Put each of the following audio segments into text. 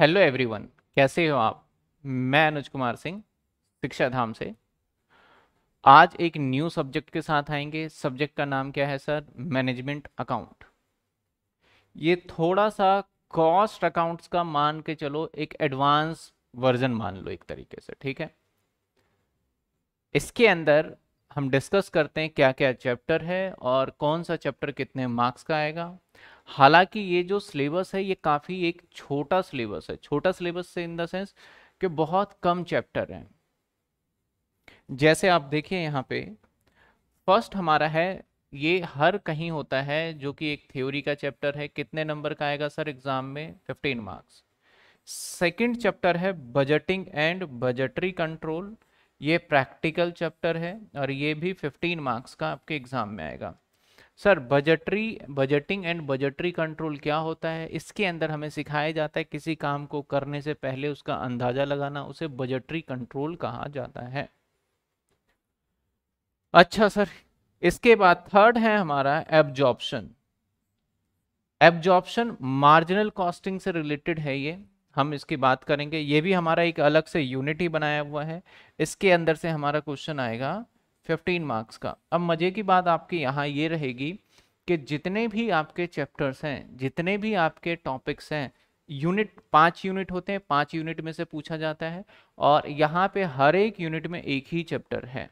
hello everyone कैसे हो आप मैं अनुज कुमार सिंह शिक्षा धाम से आज एक न्यू सब्जेक्ट के साथ आएंगे सब्जेक्ट का नाम क्या है सर मैनेजमेंट अकाउंट ये थोड़ा सा कॉस्ट अकाउंट्स का मान के चलो एक एडवांस वर्जन मान लो एक तरीके से ठीक है इसके अंदर हम डिस्कस करते हैं क्या क्या चैप्टर है और कौन सा चैप्टर कितने मार्क्स का आएगा हालांकि ये जो सिलेबस है ये काफ़ी एक छोटा सिलेबस है छोटा सिलेबस से इन द सेंस कि बहुत कम चैप्टर हैं जैसे आप देखिए यहाँ पे फर्स्ट हमारा है ये हर कहीं होता है जो कि एक थ्योरी का चैप्टर है कितने नंबर का आएगा सर एग्जाम में 15 मार्क्स सेकंड चैप्टर है बजटिंग एंड बजटरी कंट्रोल ये प्रैक्टिकल चैप्टर है और ये भी 15 मार्क्स का आपके एग्जाम में आएगा sir budgetary budgeting and budgetary control क्या होता है इसके अंदर हमें सिखाया जाता है किसी काम को करने से पहले उसका अंदाजा लगाना उसे बजटरी कंट्रोल कहा जाता है अच्छा सर इसके बाद थर्ड है हमारा एब्जॉर्प्शन एब्जॉर्प्शन मार्जिनल कॉस्टिंग से रिलेटेड है ये हम इसकी बात करेंगे ये भी हमारा एक अलग से यूनिट ही बनाया हुआ है इसके अंदर से हमारा क्वेश्चन आएगा फिफ्टीन मार्क्स का अब मज़े की बात आपकी यहाँ ये रहेगी कि जितने भी आपके चैप्टर्स हैं जितने भी आपके टॉपिक्स हैं यूनिट पांच यूनिट होते हैं पांच यूनिट में से पूछा जाता है और यहाँ पे हर एक यूनिट में एक ही चैप्टर है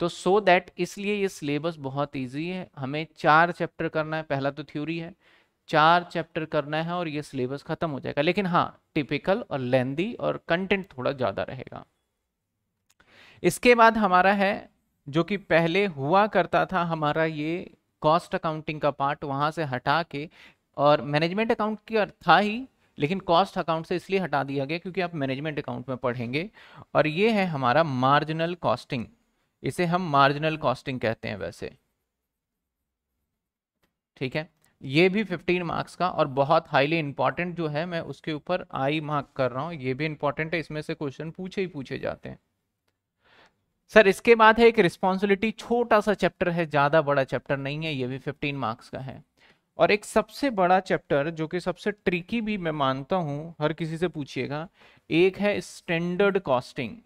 तो सो so दैट इसलिए ये सिलेबस बहुत इजी है हमें चार चैप्टर करना है पहला तो थ्योरी है चार चैप्टर करना है और ये सिलेबस ख़त्म हो जाएगा लेकिन हाँ टिपिकल और लेंदी और कंटेंट थोड़ा ज़्यादा रहेगा इसके बाद हमारा है जो कि पहले हुआ करता था हमारा ये कॉस्ट अकाउंटिंग का पार्ट वहां से हटा के और मैनेजमेंट अकाउंट की था ही लेकिन कॉस्ट अकाउंट से इसलिए हटा दिया गया क्योंकि आप मैनेजमेंट अकाउंट में पढ़ेंगे और ये है हमारा मार्जिनल कॉस्टिंग इसे हम मार्जिनल कॉस्टिंग कहते हैं वैसे ठीक है ये भी 15 मार्क्स का और बहुत हाईली इंपॉर्टेंट जो है मैं उसके ऊपर आई मार्क कर रहा हूँ ये भी इंपॉर्टेंट है इसमें से क्वेश्चन पूछे ही पूछे जाते हैं सर इसके बाद है एक रिस्पॉन्सिबिलिटी छोटा सा चैप्टर है ज़्यादा बड़ा चैप्टर नहीं है ये भी 15 मार्क्स का है और एक सबसे बड़ा चैप्टर जो कि सबसे ट्रिकी भी मैं मानता हूं हर किसी से पूछिएगा एक है स्टैंडर्ड कॉस्टिंग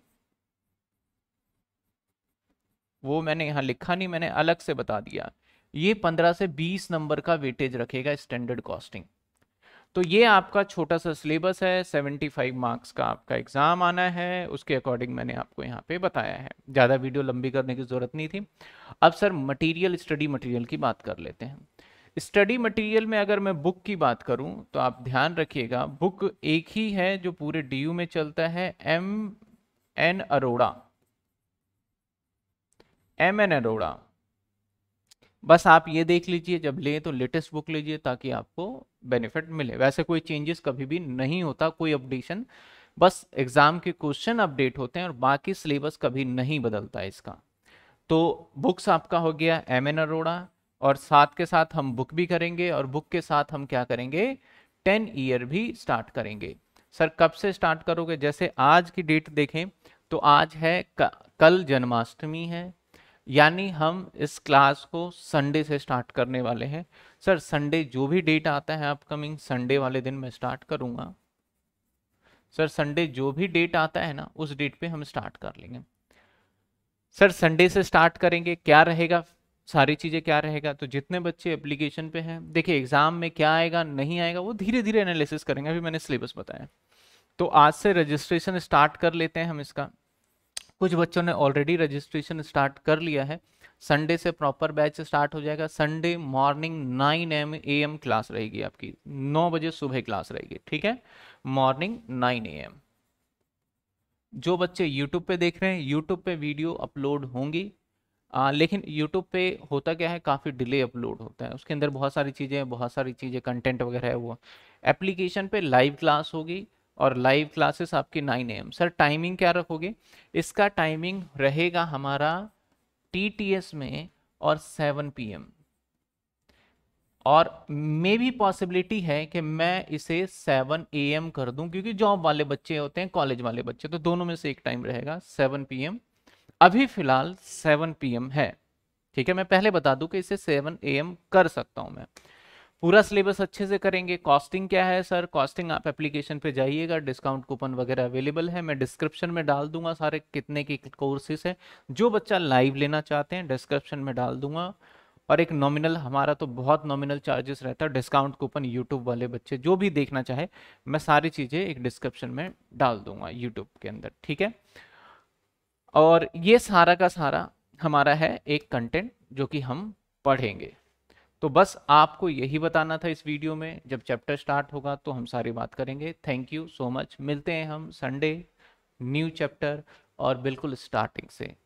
वो मैंने यहां लिखा नहीं मैंने अलग से बता दिया ये 15 से 20 नंबर का वेटेज रखेगा स्टैंडर्ड कॉस्टिंग तो ये आपका छोटा सा सिलेबस है 75 मार्क्स का आपका एग्ज़ाम आना है उसके अकॉर्डिंग मैंने आपको यहाँ पे बताया है ज़्यादा वीडियो लंबी करने की ज़रूरत नहीं थी अब सर मटेरियल स्टडी मटेरियल की बात कर लेते हैं स्टडी मटेरियल में अगर मैं बुक की बात करूं तो आप ध्यान रखिएगा बुक एक ही है जो पूरे डी में चलता है M N Arora M N Arora बस आप ये देख लीजिए जब लें तो लेटेस्ट बुक लीजिए ताकि आपको बेनिफिट मिले वैसे कोई चेंजेस कभी भी नहीं होता कोई अपडेशन बस एग्ज़ाम के क्वेश्चन अपडेट होते हैं और बाकी सिलेबस कभी नहीं बदलता है इसका तो बुक्स आपका हो गया एम एन अरोड़ा और साथ के साथ हम बुक भी करेंगे और बुक के साथ हम क्या करेंगे टेन ईयर भी स्टार्ट करेंगे सर कब से स्टार्ट करोगे जैसे आज की डेट देखें तो आज है कल जन्माष्टमी है यानी हम इस क्लास को संडे से स्टार्ट करने वाले हैं सर संडे जो भी डेट आता है अपकमिंग संडे वाले दिन मैं स्टार्ट करूंगा सर संडे जो भी डेट आता है ना उस डेट पे हम स्टार्ट कर लेंगे सर संडे से स्टार्ट करेंगे क्या रहेगा सारी चीज़ें क्या रहेगा तो जितने बच्चे एप्लीकेशन पे हैं देखिए एग्ज़ाम में क्या आएगा नहीं आएगा वो धीरे धीरे एनालिसिस करेंगे अभी मैंने सिलेबस बताया तो आज से रजिस्ट्रेशन स्टार्ट कर लेते हैं हम इसका कुछ बच्चों ने ऑलरेडी रजिस्ट्रेशन स्टार्ट कर लिया है संडे से प्रॉपर बैच स्टार्ट हो जाएगा Sunday morning nine M A M class रहेगी आपकी नौ बजे सुबह क्लास रहेगी ठीक है मॉर्निंग नाइन ए एम जो बच्चे यूट्यूब पे देख रहे हैं यूट्यूब पे वीडियो अपलोड होंगी आ, लेकिन यूट्यूब पे होता क्या है काफ़ी डिले अपलोड होता है उसके अंदर बहुत सारी चीज़ें बहुत सारी चीज़ें कंटेंट वगैरह है वो एप्लीकेशन पे लाइव क्लास होगी और लाइव क्लासेस आपकी नाइन एम सर टाइमिंग क्या रखोगे इसका टाइमिंग रहेगा हमारा टी टी एस में और सेवन पी एम और मे भी पॉसिबिलिटी है कि मैं इसे सेवन ए एम कर दूं क्योंकि जॉब वाले बच्चे होते हैं कॉलेज वाले बच्चे तो दोनों में से एक टाइम रहेगा सेवन पी एम अभी फिलहाल सेवन पी एम है ठीक है मैं पहले बता दूं कि इसे सेवन ए एम कर सकता हूं मैं पूरा सिलेबस अच्छे से करेंगे कॉस्टिंग क्या है सर कॉस्टिंग आप एप्लीकेशन पे जाइएगा डिस्काउंट कूपन वगैरह अवेलेबल है मैं डिस्क्रिप्शन में डाल दूंगा सारे कितने के कोर्सेज हैं जो बच्चा लाइव लेना चाहते हैं डिस्क्रिप्शन में डाल दूंगा और एक नॉमिनल हमारा तो बहुत नॉमिनल चार्जेस रहता है डिस्काउंट कूपन यूट्यूब वाले बच्चे जो भी देखना चाहे मैं सारी चीज़ें एक डिस्क्रिप्शन में डाल दूंगा यूट्यूब के अंदर ठीक है और ये सारा का सारा हमारा है एक कंटेंट जो कि हम पढ़ेंगे तो बस आपको यही बताना था इस वीडियो में जब चैप्टर स्टार्ट होगा तो हम सारी बात करेंगे थैंक यू सो मच मिलते हैं हम संडे न्यू चैप्टर और बिल्कुल स्टार्टिंग से